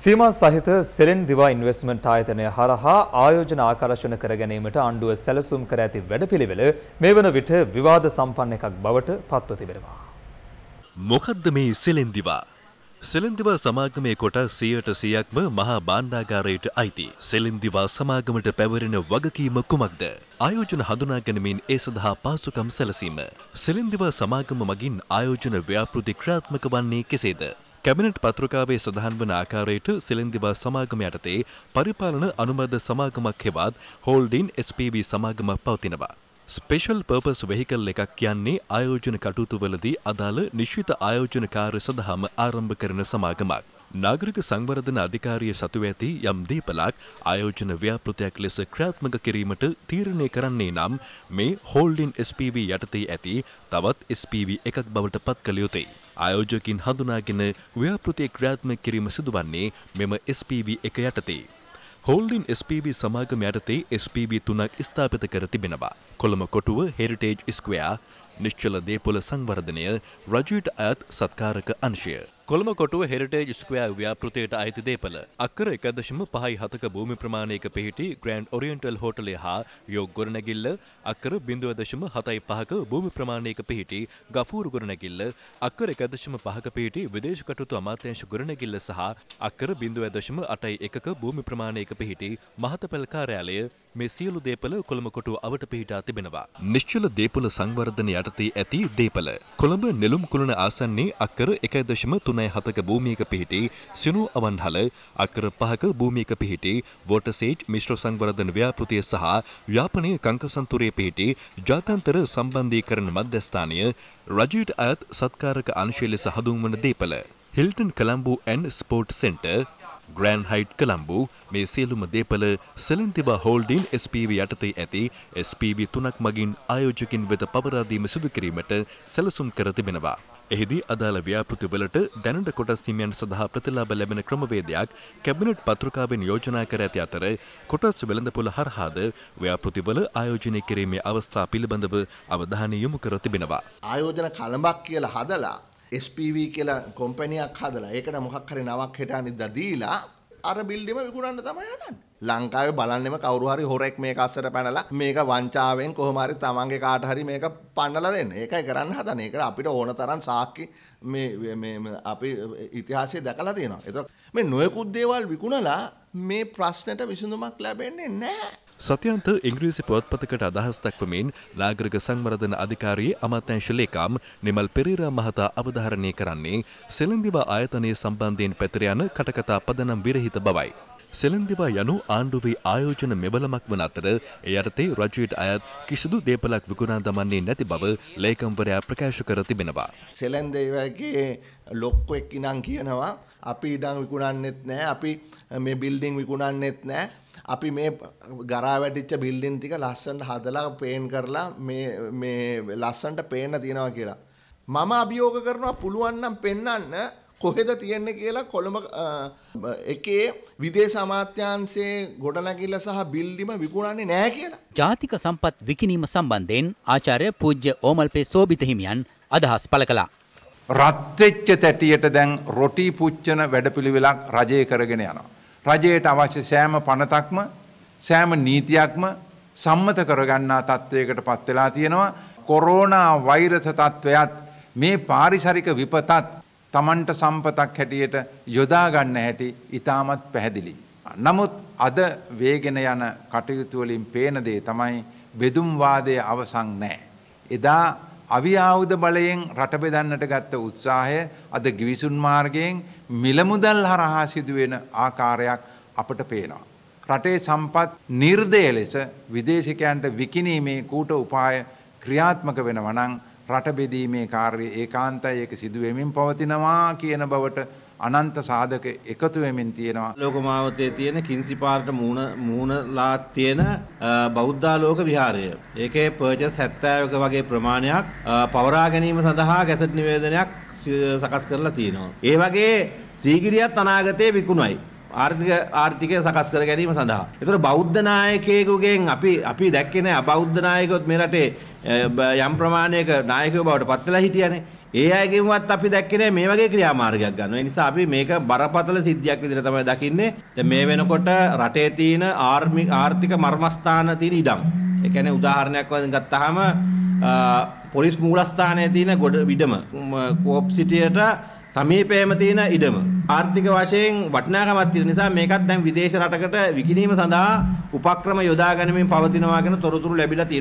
සීමා සහිත සෙලෙන් දිවා ඉන්වෙස්ට්මන්ට් ආයතනය හරහා ආයෝජන ආකර්ෂණ කර ගැනීමට ආණ්ඩුව සැලසුම් කර ඇති වැඩපිළිවෙල මේ වන විට විවාද සම්පන්න එකක් බවට පත්ව තිබෙනවා. මොකද්ද මේ සෙලෙන් දිවා? සෙලෙන්දිවා සමාගමේ කොට සියයට සියයක්ම මහා බාණ්ඩාගාරයට අයිති. සෙලෙන්දිවා සමාගමට පැවරෙන වගකීම කුමක්ද? ආයෝජන හඳුනාගැනමින් ඒ සඳහා පාසුකම් සැලසීම. සෙලෙන්දිවා සමාගම මගින් ආයෝජන ව්‍යාපෘති ක්‍රාත්මක වන්නේ කෙසේද? කැබිනට් පත්‍රකාවේ සඳහන් වන ආකාරයට සෙලෙන්දිවා සමාගම යටතේ පරිපාලන අනුමත සමාගමක් හෙවත් හෝල්ඩින් SPV සමාගමක් පවතිනවා. ස්පේෂල් පර්පස් වෙහිකල් එකක් කියන්නේ ආයෝජන කටයුතුවලදී අදාළ නිශ්විත ආයෝජන කාර්ය සඳහාම ආරම්භ කරන සමාගමක්. නාගරික සංවර්ධන අධිකාරිය සතු ඇති යම් දීපලක් ආයෝජන ව්‍යාපෘතියක් ලෙස ක්‍රියාත්මක කිරීමට තීරණය කරන්නේ නම් මේ හෝල්ඩින් SPV යටතේ ඇති තවත් SPV එකක් බවට පත් කළ යුතුයි. ආයෝජකයින් හඳුනාගෙන ව්‍යාපෘතිය ක්‍රියාත්මක කිරීම සිදු වන්නේ මෙම SPB එක යටතේ. හෝල්ඩින් SPB සමාගම යටතේ SPB තුනක් ස්ථාපිත කර තිබෙනවා. කොළඹ කොටුව හෙරිටේජ් ස්ක්වයා නිශ්චල දේපොළ සංවර්ධනය රජයට අයත් සත්කාරක අංශය. කොළඹ කොටුව හෙරිටේජ් ස්ක්වයා ව්‍යාපෘතියට අයිති දේපල අක්කර එකදශම පහයි හතක භූමි ප්‍රමාණයක පිහිටි ග්‍රන්ඩ් ඔරියන්ටල් හෝටලේ හා යෝග ගොරනැගිල්ල අක්කර බිඳුව දශම හතයි පහක භූමි ප්‍රමාණයක පිහිටි ගෆූරු ගොරනැගිල්ල අක්කර එකදශම පහක පිහිටි විදේශ කටුතු අමාත්‍යංශ ගොරනැගිල්ල සහ අක්කර බිඳුව දශම අටයි එකක භූමි ප්‍රමාණයක පිහිටි මහත පැල් කාර්යාලය මේ සියලු දේපල කොළඹ කොටුව අවට පිහිටා තිබෙනවා. නිශ්චල දේපල සංවර්ධන යටතේ ඇති දේපල කොළඹ නෙළුම් කුළුණ ආසන්නයේ අක්කර 1.37ක භූමියක පිහිටි සිනු අවන්හල අක්කර 5ක භූමියක පිහිටි වෝටර් සේජ් මිශ්‍ර සංවර්ධන ව්‍යාපෘතිය සහ ව්‍යාපනීය කංකසන්තුරේ පිහිටි ජාත්‍යන්තර සම්බන්ධීකරණ මධ්‍යස්ථානය රජයට අයත් සත්කාරක අංශය ලෙස හඳුන්වන දේපල Hilton Colombo and sport centre Grand Hyatt Colombo මේ සියලුම දේපල සෙලින්තිවා හෝල්ඩීන් SPV යටතේ ඇති SPV තුනක් මගින් ආයෝජකින් වෙත පවරාදීම සිදු කිරීමට සැලසුම් කර තිබෙනවා. එහිදී අදාළ ව්‍යාපෘතිවලට දැනට කොටස් හිමියන් සඳහා ප්‍රතිලාභ ලැබෙන ක්‍රමවේදයක් කැබිනට් පත්‍රකාවෙන් යෝජනා කර ඇති අතර කොටස් වෙළඳපොළ හරහාද ව්‍යාපෘතිවල ආයෝජනය කිරීමේ අවස්ථා පිළිබඳව අවධානය යොමු කර තිබෙනවා. ආයෝජන කලඹක් කියලා හදලා ස්PV කියලා කොම්පැනයක් හදලා ඒකට මොකක් හරි නමක් හිටානිද්ද දීලා අර බිල්ඩිම විකුණන්න තමයි හදන්නේ. ලංකාවේ බලන්නෙම කවුරු හරි හොරෙක් මේක අස්සට පැනලා මේක වංචාවෙන් කොහොම හරි තමන්ගේ කාට හරි මේක පන්නලා දෙන්න. ඒකයි කරන්න හදන. ඒකට අපිට ඕන තරම් සාක්ෂි මේ මේ අපි ඉතිහාසයේ දැකලා තියෙනවා. ඒතකොට මේ නොයෙකුත් දේවල් විකුණලා මේ ප්‍රශ්නෙට විසඳුමක් ලැබෙන්නේ නැහැ. සත්‍යන්ත ඉංග්‍රීසි පුවත්පතකට අදහස් දක්වමින් නාගරික සංවර්ධන අධිකාරී අමාත්‍යංශ ලේකම් නිමල් පෙරේරා මහතා අවධාරණය කරන්නේ සෙලෙන්දිවා ආයතනය සම්බන්ධයෙන් පැතිර යන කටකතා පදනම් විරහිත බවයි. සෙලෙන්දිවා යනු ආණ්ඩුවේ ආයෝජන මෙබලමක් වන අතර ඒ යටතේ රජුයට අයත් කිසිදු දේපලක් විකුණා දමන්නේ නැති බව ලේකම්වරයා ප්‍රකාශ කර තිබෙනවා. සෙලෙන්දේවගේ ලොක්කො එක්කිනම් කියනවා අපි ඉඩම් විකුණන්නෙත් නෑ අපි මේ බිල්ඩින් විකුණන්නෙත් නෑ අපි මේ ගරා වැටිච්ච බිල්ඩින් ටික ලස්සන්ට හදලා පේන් කරලා මේ ලස්සන්ට පේන්න තියෙනවා කියලා. මම අභියෝග කරනවා පුළුවන් නම් පෙන්වන්න කොහෙද තියෙන්නේ කියලා කොළඹ එකේ විදේශ අමාත්‍යාංශයේ ගොඩනැගිල්ල සහ බිල්ඩිම විකුණන්නේ නැහැ කියලා. ජාතික සම්පත් විකිණීම සම්බන්ධයෙන් ආචාර්ය පූජ්‍ය ඕමල්පේ සෝබිත හිමියන් අදහස් පළ කළා. රත් වෙච්ච තැටියට දැන් රොටි පුච්චන වැඩපිළිවෙලක් රජය කරගෙන යනවා. රජයට අවශ්‍ය සෑම පනතක්ම සෑම නීතියක්ම සම්මත කරගන්නා තත්ත්වයකට පත්වෙලා තියෙනවා. කොරෝනා වෛරස තත්ත්වයත් මේ පාරිසරික විපතත් තමන්ට සම්පතක් හැටියට යොදාගන්න හැටි ඉතාමත් පැහැදිලි. නමුත් අද වේගෙන යන කටයුතුවලින් පේනදේ තමයි බෙදුම්වාදය අවසං නෑ. එදා අවිආවුධ බලයෙන් රට බෙදන්නට ගත්ත උත්සාහය අද ගිවිසුන් මාර්ගයෙන් මිලමුදල් හරහා සිදුවෙන ආකාරයක් අපට පේනවා. රටේ සම්පත් නිර්දය ලෙස විදේශිකයන්ට විකිනීමේ කූට උපාය ක්‍රියාත්මක වෙනවනං රට බෙදීමේ කාර්ය ඒකාන්තයි ඒක සිදුවමින් පවතිනවා කියන බවට අනන්ත සාධක එකතු වෙමින් තියෙනවා. ලෝකමාවතේ තියෙන කිංසිපාර්ට මූණ මූණලා තියෙන බෞද්ධාලෝක විහාරය. ඒකේ පර්චස් 70ක වගේ ප්‍රමාණයක් පවරා ගැනීම සඳහා ගැසට් නිවේදනයක් සකස් කරලා තියෙනවා. ඒ වගේ සීගිරියත් අනාගතයේ විකුණයි. ආර්ථික ආර්ථිකය සකස් කර ගැනීම සඳහා. ඒතර බෞද්ධ නායකයෙකුගෙන් අපි අපි දැක්කේ නැහැ අබෞද්ධ නායකයොත් මේ රටේ යම් ප්‍රමාණයක නායකයෝ බවට පත් වෙලා හිටියානේ. ඒ අයගෙන්වත් අපි දැක්කේ නෑ මේ වගේ ක්‍රියාමාර්ගයක් ගන්න. ඒ නිසා අපි මේක බරපතල සිද්ධියක් විදිහට තමයි දකින්නේ. දැන් මේ වෙනකොට රටේ තියෙන ආර්ථික මර්මස්ථාන තියෙන ඉඩම්. ඒ කියන්නේ උදාහරණයක් වශයෙන් ගත්තාම පොලිස් මූලස්ථානයේ තියෙන ගොඩ ඉඩම කෝප් සිටියට සමීපයේම තියෙන ඉඩම ආර්ථික වශයෙන් වටිනාකමක් තියෙන නිසා මේකත් දැන් විදේශ රටකට විකිණීම සඳහා උපක්‍රම යොදා ගැනීමෙන් පවතිනවා කියන තොරතුරු ලැබිලා